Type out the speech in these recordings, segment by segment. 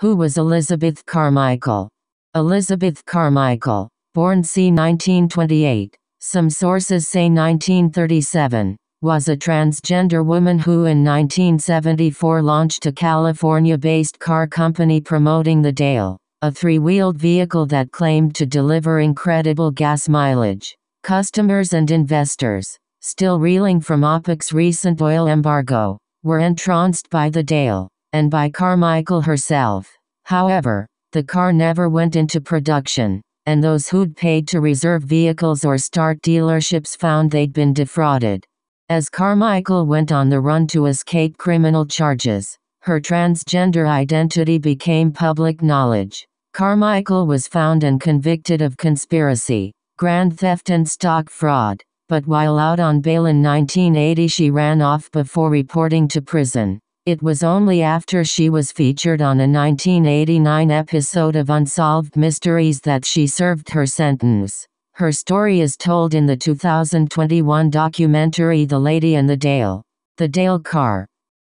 Who was Elizabeth Carmichael? Elizabeth Carmichael, born c. 1928, some sources say 1937, was a transgender woman who in 1974 launched a California-based car company promoting the Dale, a three-wheeled vehicle that claimed to deliver incredible gas mileage. Customers and investors, still reeling from OPEC's recent oil embargo, were entranced by the Dale and by Carmichael herself. However, the car never went into production, and those who'd paid to reserve vehicles or start dealerships found they'd been defrauded. As Carmichael went on the run to escape criminal charges, her transgender identity became public knowledge. Carmichael was found and convicted of conspiracy, grand theft, and stock fraud, but while out on bail in 1980, she ran off before reporting to prison. It was only after she was featured on a 1989 episode of Unsolved Mysteries that she served her sentence. Her story is told in the 2021 documentary The Lady and the Dale. The Dale Car.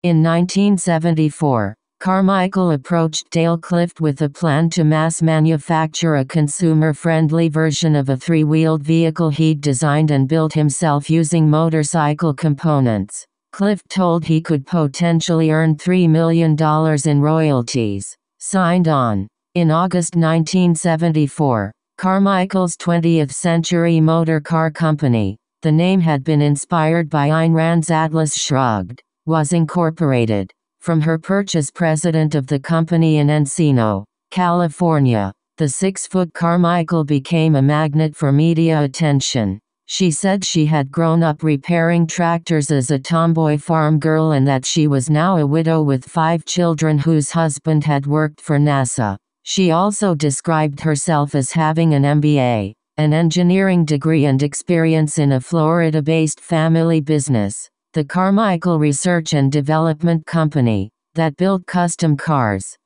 In 1974, Carmichael approached Dale Clift with a plan to mass manufacture a consumer friendly version of a three wheeled vehicle he'd designed and built himself using motorcycle components. Cliff told he could potentially earn $3 million in royalties. Signed on. In August 1974, Carmichael's 20th Century Motor Car Company, the name had been inspired by Ayn Rand's Atlas Shrugged, was incorporated. From her purchase president of the company in Encino, California, the six-foot Carmichael became a magnet for media attention. She said she had grown up repairing tractors as a tomboy farm girl and that she was now a widow with five children whose husband had worked for NASA. She also described herself as having an MBA, an engineering degree, and experience in a Florida based family business, the Carmichael Research and Development Company, that built custom cars.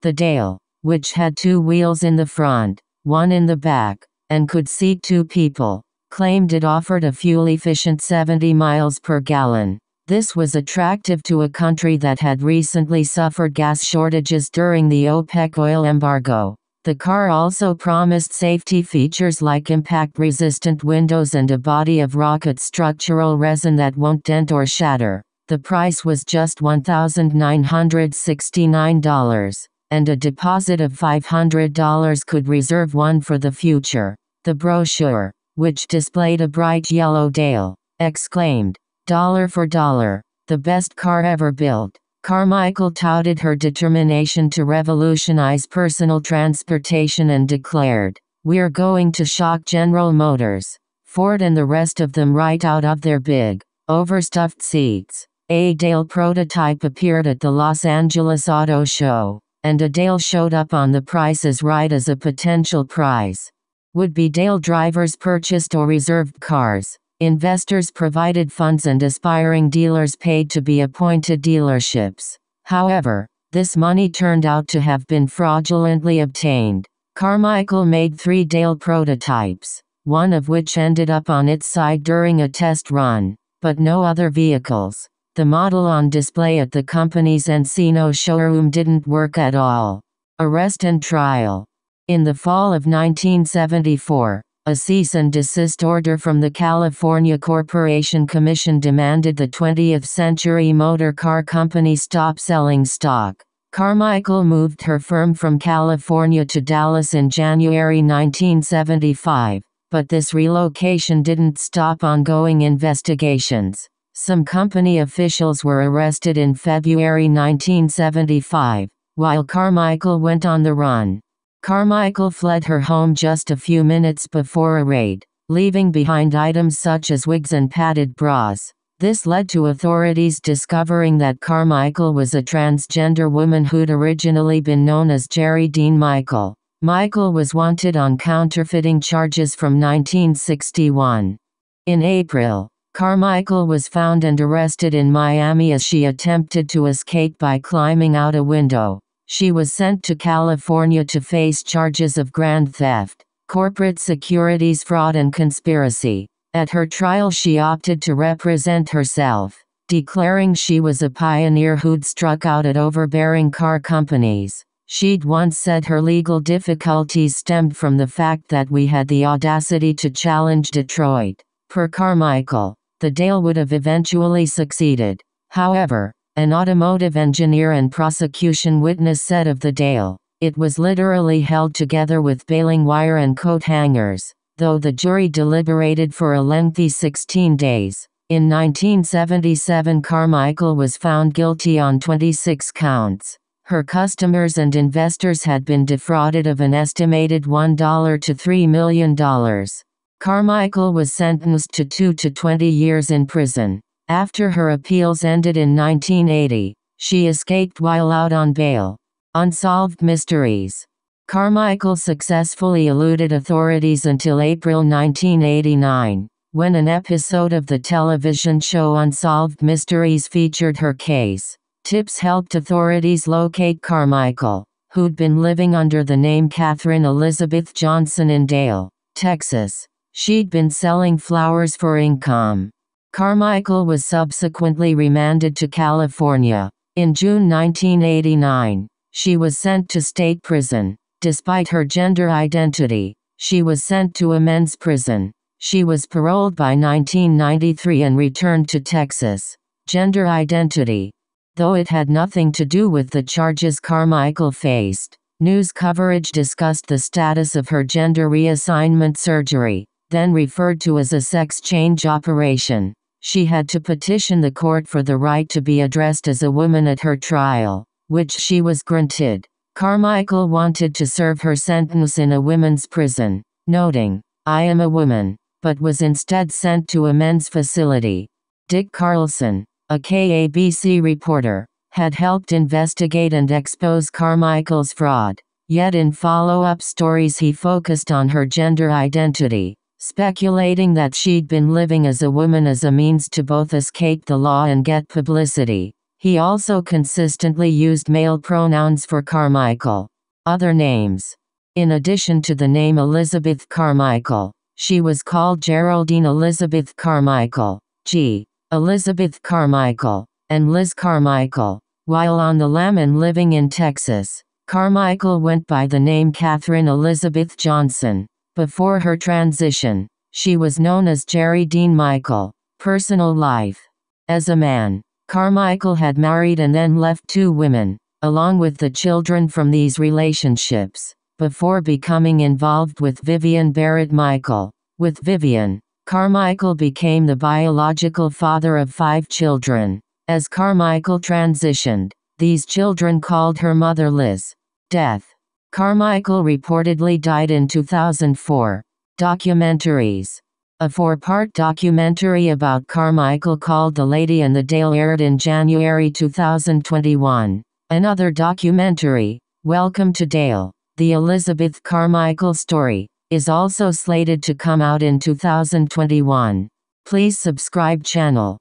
The Dale, which had two wheels in the front, one in the back, and could seat two people claimed it offered a fuel-efficient 70 miles per gallon. This was attractive to a country that had recently suffered gas shortages during the OPEC oil embargo. The car also promised safety features like impact-resistant windows and a body of rocket structural resin that won't dent or shatter. The price was just $1,969, and a deposit of $500 could reserve one for the future. The brochure which displayed a bright yellow Dale, exclaimed, Dollar for dollar, the best car ever built. Carmichael touted her determination to revolutionize personal transportation and declared, We're going to shock General Motors, Ford, and the rest of them right out of their big, overstuffed seats. A Dale prototype appeared at the Los Angeles Auto Show, and a Dale showed up on the Price is Right as a potential prize. Would-be Dale drivers purchased or reserved cars. Investors provided funds and aspiring dealers paid to be appointed dealerships. However, this money turned out to have been fraudulently obtained. Carmichael made three Dale prototypes, one of which ended up on its side during a test run, but no other vehicles. The model on display at the company's Encino showroom didn't work at all. Arrest and trial. In the fall of 1974, a cease and desist order from the California Corporation Commission demanded the 20th Century Motor Car Company stop selling stock. Carmichael moved her firm from California to Dallas in January 1975, but this relocation didn't stop ongoing investigations. Some company officials were arrested in February 1975, while Carmichael went on the run. Carmichael fled her home just a few minutes before a raid, leaving behind items such as wigs and padded bras. This led to authorities discovering that Carmichael was a transgender woman who'd originally been known as Jerry Dean Michael. Michael was wanted on counterfeiting charges from 1961. In April, Carmichael was found and arrested in Miami as she attempted to escape by climbing out a window. She was sent to California to face charges of grand theft, corporate securities fraud and conspiracy. At her trial she opted to represent herself, declaring she was a pioneer who'd struck out at overbearing car companies. She'd once said her legal difficulties stemmed from the fact that we had the audacity to challenge Detroit. Per Carmichael, the Dale would have eventually succeeded. However, an automotive engineer and prosecution witness said of the Dale, it was literally held together with baling wire and coat hangers, though the jury deliberated for a lengthy 16 days. In 1977 Carmichael was found guilty on 26 counts. Her customers and investors had been defrauded of an estimated $1 to $3 million. Carmichael was sentenced to 2 to 20 years in prison. After her appeals ended in 1980, she escaped while out on bail. Unsolved Mysteries Carmichael successfully eluded authorities until April 1989, when an episode of the television show Unsolved Mysteries featured her case. Tips helped authorities locate Carmichael, who'd been living under the name Catherine Elizabeth Johnson in Dale, Texas. She'd been selling flowers for income. Carmichael was subsequently remanded to California. In June 1989, she was sent to state prison. Despite her gender identity, she was sent to a men's prison. She was paroled by 1993 and returned to Texas. Gender identity. Though it had nothing to do with the charges Carmichael faced, news coverage discussed the status of her gender reassignment surgery, then referred to as a sex change operation. She had to petition the court for the right to be addressed as a woman at her trial, which she was granted. Carmichael wanted to serve her sentence in a women's prison, noting, I am a woman, but was instead sent to a men's facility. Dick Carlson, a KABC reporter, had helped investigate and expose Carmichael's fraud, yet in follow-up stories he focused on her gender identity speculating that she'd been living as a woman as a means to both escape the law and get publicity. He also consistently used male pronouns for Carmichael. Other names. In addition to the name Elizabeth Carmichael, she was called Geraldine Elizabeth Carmichael, G. Elizabeth Carmichael, and Liz Carmichael. While on the lam and living in Texas, Carmichael went by the name Catherine Elizabeth Johnson. Before her transition, she was known as Jerry Dean Michael. Personal life. As a man, Carmichael had married and then left two women, along with the children from these relationships, before becoming involved with Vivian Barrett Michael. With Vivian, Carmichael became the biological father of five children. As Carmichael transitioned, these children called her mother Liz. Death. Carmichael reportedly died in 2004. Documentaries a four-part documentary about Carmichael called The Lady and the Dale aired in January 2021. Another documentary, Welcome to Dale, The Elizabeth Carmichael Story, is also slated to come out in 2021. Please subscribe channel.